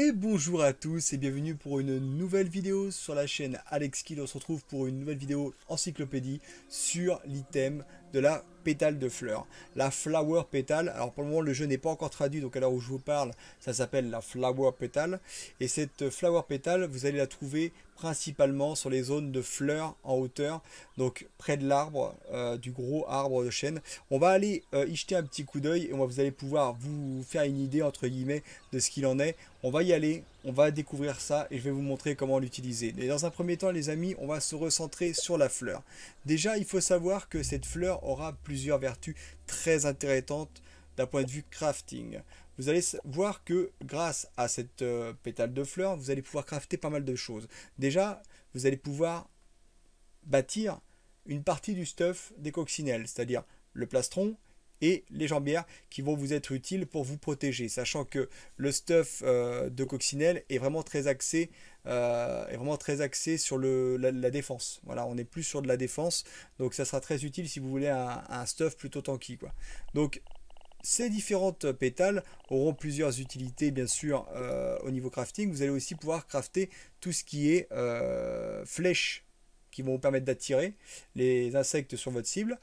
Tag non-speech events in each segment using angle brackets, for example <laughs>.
Et bonjour à tous et bienvenue pour une nouvelle vidéo sur la chaîne Alex Kill. On se retrouve pour une nouvelle vidéo encyclopédie sur l'item de la pétale de fleurs, La flower pétale, alors pour le moment le jeu n'est pas encore traduit, donc à l'heure où je vous parle, ça s'appelle la flower pétale. Et cette flower pétale, vous allez la trouver principalement sur les zones de fleurs en hauteur, donc près de l'arbre, euh, du gros arbre de chêne. On va aller euh, y jeter un petit coup d'œil et on vous allez pouvoir vous faire une idée, entre guillemets, de ce qu'il en est. On va y aller, on va découvrir ça et je vais vous montrer comment l'utiliser. Mais dans un premier temps les amis, on va se recentrer sur la fleur. Déjà, il faut savoir que cette fleur aura plusieurs vertus très intéressantes d'un point de vue crafting. Vous allez voir que grâce à cette euh, pétale de fleur, vous allez pouvoir crafter pas mal de choses. Déjà, vous allez pouvoir bâtir une partie du stuff des coccinelles, c'est-à-dire le plastron, et les jambières qui vont vous être utiles pour vous protéger. Sachant que le stuff euh, de coccinelle est vraiment très axé, euh, est vraiment très axé sur le, la, défense. Voilà, on est plus sur de la défense, donc ça sera très utile si vous voulez un, stuff plutôt tanky. Quoi. Donc ces différentes pétales auront plusieurs utilités bien sûr euh, au niveau crafting. Vous allez aussi pouvoir crafter tout ce qui est flèche vont vous permettre d'attirer les insectes sur votre cible.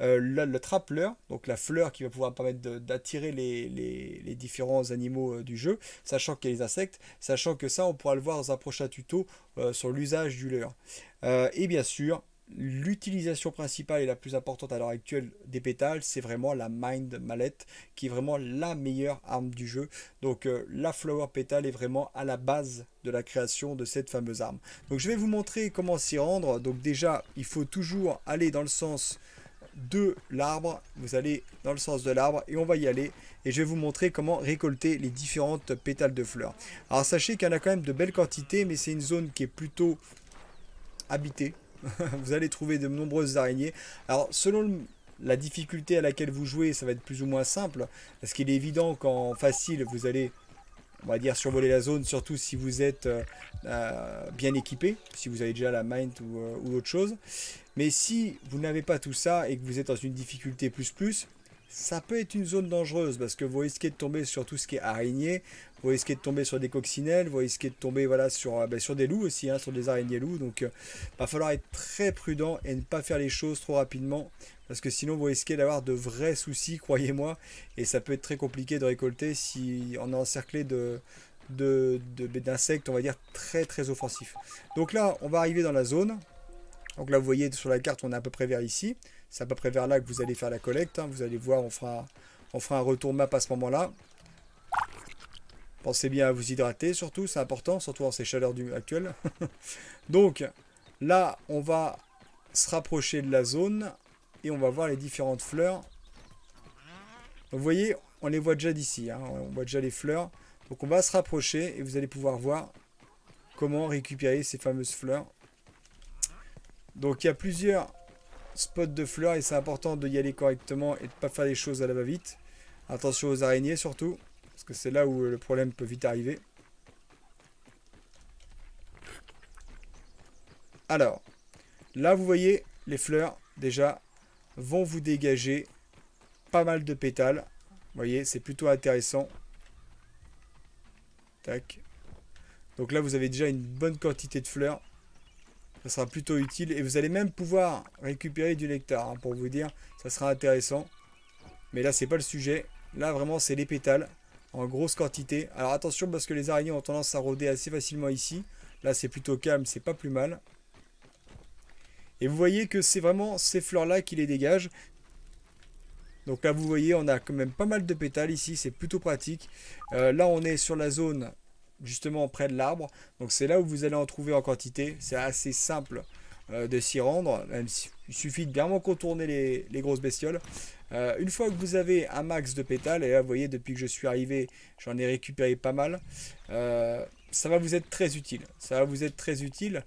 Euh, le, trap trappeur, donc la fleur qui va pouvoir permettre d'attirer les, différents animaux euh, du jeu, sachant qu'il y a les insectes, sachant que ça on pourra le voir dans un prochain tuto euh, sur l'usage du leur et bien sûr, l'utilisation principale et la plus importante à l'heure actuelle des pétales, c'est vraiment la Mind Mallet, qui est vraiment la meilleure arme du jeu. Donc euh, la Flower Pétale est vraiment à la base de la création de cette fameuse arme. Donc je vais vous montrer comment s'y rendre. Donc déjà, il faut toujours aller dans le sens de l'arbre. Vous allez dans le sens de l'arbre et on va y aller. Et je vais vous montrer comment récolter les différentes pétales de fleurs. Alors sachez qu'il y en a quand même de belles quantités, mais c'est une zone qui est plutôt habitée. <laughs> vous allez trouver de nombreuses araignées. Alors, selon la difficulté à laquelle vous jouez, ça va être plus ou moins simple. Parce qu'il est évident qu'en facile, vous allez, on va dire, survoler la zone, surtout si vous êtes euh, euh, bien équipé, si vous avez déjà la mind euh, ou autre chose. Mais si vous n'avez pas tout ça et que vous êtes dans une difficulté plus plus, ça peut être une zone dangereuse parce que vous risquez de tomber sur tout ce qui est araignée, vous risquez de tomber sur des coccinelles, vous risquez de tomber voilà, sur, euh, bah, sur des loups aussi, hein, sur des araignées loups. Donc il euh, va falloir être très prudent et ne pas faire les choses trop rapidement parce que sinon vous risquez d'avoir de vrais soucis, <laughs> croyez-moi, et ça peut être très compliqué de récolter si on est encerclé de bah, d'insectes, on va dire, très très offensifs. Donc là, on va arriver dans la zone. Donc là, vous voyez sur la carte, on est à peu près vers ici. C'est à peu près vers là que vous allez faire la collecte. Hein. Vous allez voir, on fera, on fera un retour map à ce moment-là. Pensez bien à vous hydrater surtout, c'est important, surtout en ces chaleurs du, actuelles. <laughs> Donc là, on va se rapprocher de la zone et on va voir les différentes fleurs. vous voyez, on les voit déjà d'ici, hein. on voit déjà les fleurs. Donc on va se rapprocher et vous allez pouvoir voir comment récupérer ces fameuses fleurs. Donc il y a plusieurs spots de fleurs et c'est important de y aller correctement et de ne pas faire des choses à la va-vite. Attention aux araignées surtout, parce que c'est là où le problème peut vite arriver. Alors, là vous voyez, les fleurs déjà vont vous dégager pas mal de pétales. Vous voyez, c'est plutôt intéressant. Tac. Donc là vous avez déjà une bonne quantité de fleurs ça sera plutôt utile. Et vous allez même pouvoir récupérer du nectar, hein, pour vous dire, ça sera intéressant. Mais là, c'est pas le sujet. Là, vraiment, c'est les pétales, en grosse quantité. Alors attention, parce que les araignées ont tendance à rôder assez facilement ici. Là, c'est plutôt calme, c'est pas plus mal. Et vous voyez que c'est vraiment ces fleurs-là qui les dégagent. Donc là, vous voyez, on a quand même pas mal de pétales ici, c'est plutôt pratique. Euh, là, on est sur la zone justement près de l'arbre. Donc c'est là où vous allez en trouver en quantité. C'est assez simple euh, de s'y rendre. il suffit de bien contourner les, grosses bestioles. Euh, une fois que vous avez un max de pétales, et là vous voyez depuis que je suis arrivé, j'en ai récupéré pas mal, euh, ça va vous être très utile. Ça va vous être très utile,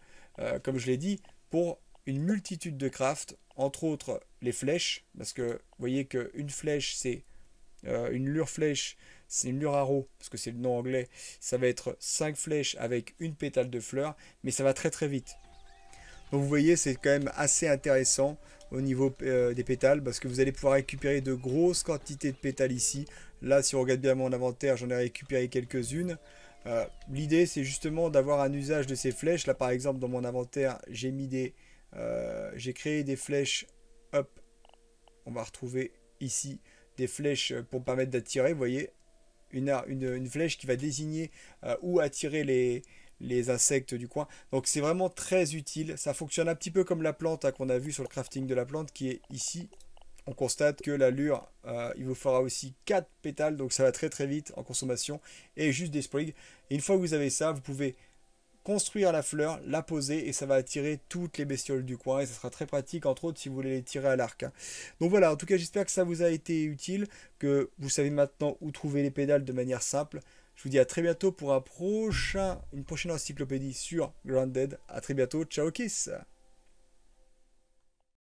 comme je l'ai dit, pour une multitude de crafts, entre autres les flèches, parce que vous voyez qu'une flèche c'est... une lure flèche c'est Muraro, parce que c'est le nom anglais, ça va être 5 flèches avec une pétale de fleurs, mais ça va très très vite. Donc vous voyez, c'est quand même assez intéressant au niveau euh, des pétales, parce que vous allez pouvoir récupérer de grosses quantités de pétales ici. Là, si on regarde bien mon inventaire, j'en ai récupéré quelques-unes. Euh, l'idée, c'est justement d'avoir un usage de ces flèches. Là, par exemple, dans mon inventaire, j'ai mis des... Euh, j'ai créé des flèches... Hop, on va retrouver ici des flèches pour permettre d'attirer, vous voyez, une, flèche qui va désigner euh, ou où attirer les, les insectes du coin. Donc c'est vraiment très utile. Ça fonctionne un petit peu comme la plante hein, qu'on a vu sur le crafting de la plante qui est ici. On constate que l'allure, euh, il vous fera aussi 4 pétales, donc ça va très très vite en consommation, et juste des sprigs. une fois que vous avez ça, vous pouvez construire la fleur, la poser et ça va attirer toutes les bestioles du coin et ça sera très pratique entre autres si vous voulez les tirer à l'arc. Donc voilà, en tout cas j'espère que ça vous a été utile, que vous savez maintenant où trouver les pédales de manière simple. Je vous dis à très bientôt pour une prochaine encyclopédie sur Grounded. A très bientôt, ciao Kiss